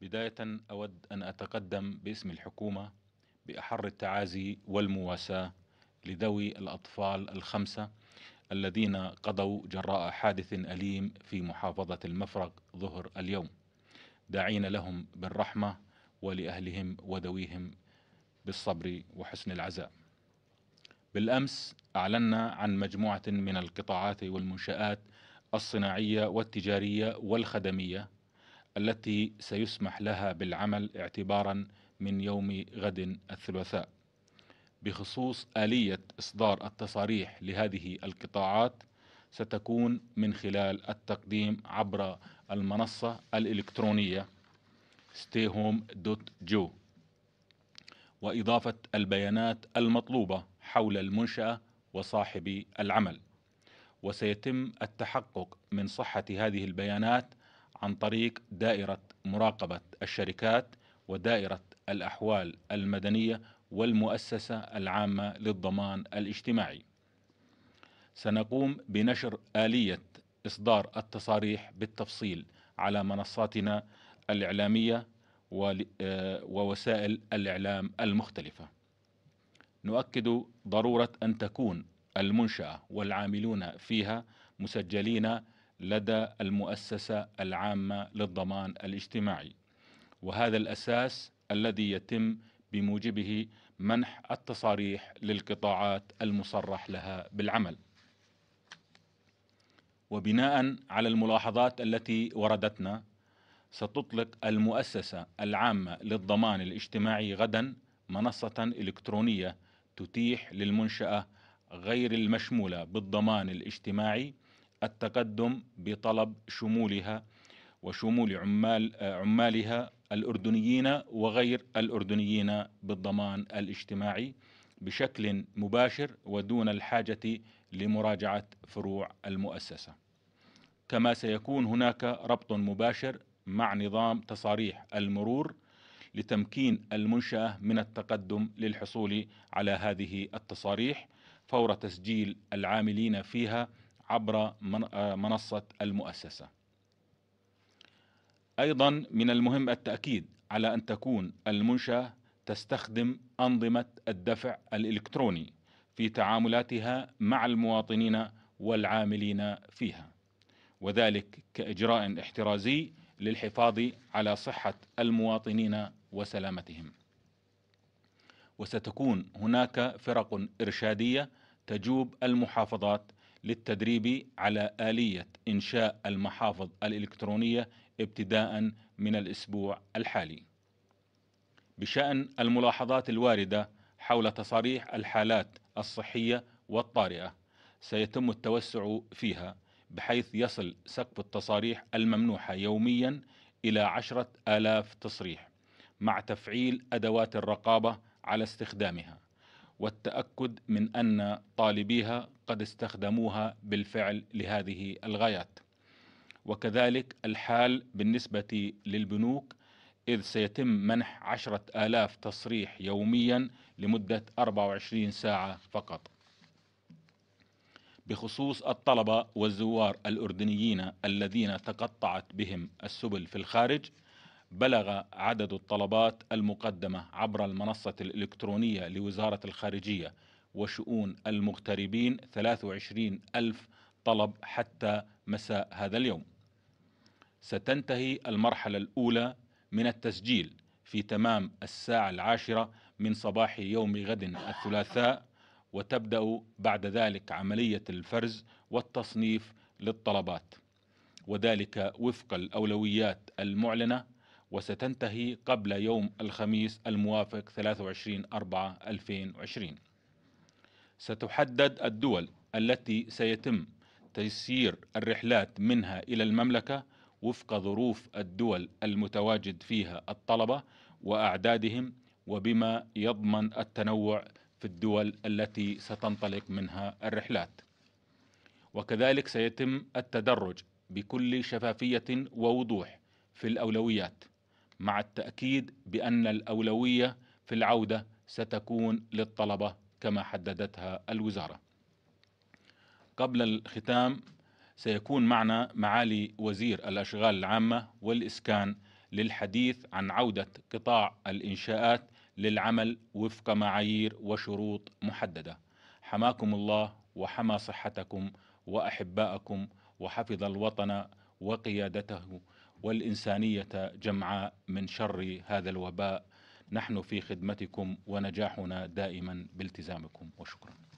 بداية أود أن أتقدم باسم الحكومة بأحر التعازي والمواساة لذوي الأطفال الخمسة الذين قضوا جراء حادث أليم في محافظة المفرق ظهر اليوم داعين لهم بالرحمة ولأهلهم وذويهم بالصبر وحسن العزاء بالأمس أعلنا عن مجموعة من القطاعات والمنشآت الصناعية والتجارية والخدمية التي سيسمح لها بالعمل اعتبارا من يوم غد الثلاثاء بخصوص آلية إصدار التصاريح لهذه القطاعات ستكون من خلال التقديم عبر المنصة الإلكترونية stayhome.jo وإضافة البيانات المطلوبة حول المنشأة وصاحب العمل وسيتم التحقق من صحة هذه البيانات عن طريق دائرة مراقبة الشركات ودائرة الأحوال المدنية والمؤسسة العامة للضمان الاجتماعي. سنقوم بنشر آلية إصدار التصاريح بالتفصيل على منصاتنا الإعلامية آه، ووسائل الإعلام المختلفة. نؤكد ضرورة أن تكون المنشأة والعاملون فيها مسجلين لدى المؤسسة العامة للضمان الاجتماعي وهذا الأساس الذي يتم بموجبه منح التصاريح للقطاعات المصرح لها بالعمل وبناء على الملاحظات التي وردتنا ستطلق المؤسسة العامة للضمان الاجتماعي غدا منصة إلكترونية تتيح للمنشأة غير المشمولة بالضمان الاجتماعي التقدم بطلب شمولها وشمول عمال آه، عمالها الأردنيين وغير الأردنيين بالضمان الاجتماعي بشكل مباشر ودون الحاجة لمراجعة فروع المؤسسة كما سيكون هناك ربط مباشر مع نظام تصاريح المرور لتمكين المنشأة من التقدم للحصول على هذه التصاريح فور تسجيل العاملين فيها عبر آه، منصة المؤسسة أيضا من المهم التأكيد على أن تكون المنشأة تستخدم أنظمة الدفع الإلكتروني في تعاملاتها مع المواطنين والعاملين فيها وذلك كإجراء احترازي للحفاظ على صحة المواطنين وسلامتهم وستكون هناك فرق إرشادية تجوب المحافظات للتدريب على آلية إنشاء المحافظ الإلكترونية ابتداء من الأسبوع الحالي. بشأن الملاحظات الواردة حول تصاريح الحالات الصحية والطارئة سيتم التوسع فيها بحيث يصل سقف التصاريح الممنوحة يوميا إلى عشرة آلاف تصريح مع تفعيل أدوات الرقابة على استخدامها والتأكد من أن طالبيها قد استخدموها بالفعل لهذه الغايات وكذلك الحال بالنسبة للبنوك إذ سيتم منح عشرة آلاف تصريح يوميا لمدة 24 ساعة فقط بخصوص الطلبة والزوار الأردنيين الذين تقطعت بهم السبل في الخارج بلغ عدد الطلبات المقدمة عبر المنصة الإلكترونية لوزارة الخارجية وشؤون المغتربين 23 ألف طلب حتى مساء هذا اليوم ستنتهي المرحلة الأولى من التسجيل في تمام الساعة العاشرة من صباح يوم غد الثلاثاء وتبدأ بعد ذلك عملية الفرز والتصنيف للطلبات وذلك وفق الأولويات المعلنة وستنتهي قبل يوم الخميس الموافق 23 4 2020 ستحدد الدول التي سيتم تيسير الرحلات منها إلى المملكة وفق ظروف الدول المتواجد فيها الطلبة وأعدادهم وبما يضمن التنوع في الدول التي ستنطلق منها الرحلات وكذلك سيتم التدرج بكل شفافية ووضوح في الأولويات مع التأكيد بأن الأولوية في العودة ستكون للطلبة كما حددتها الوزارة قبل الختام سيكون معنا معالي وزير الأشغال العامة والإسكان للحديث عن عودة قطاع الإنشاءات للعمل وفق معايير وشروط محددة حماكم الله وحمى صحتكم وأحباءكم وحفظ الوطن وقيادته والإنسانية جمعاء من شر هذا الوباء نحن في خدمتكم ونجاحنا دائما بالتزامكم وشكرا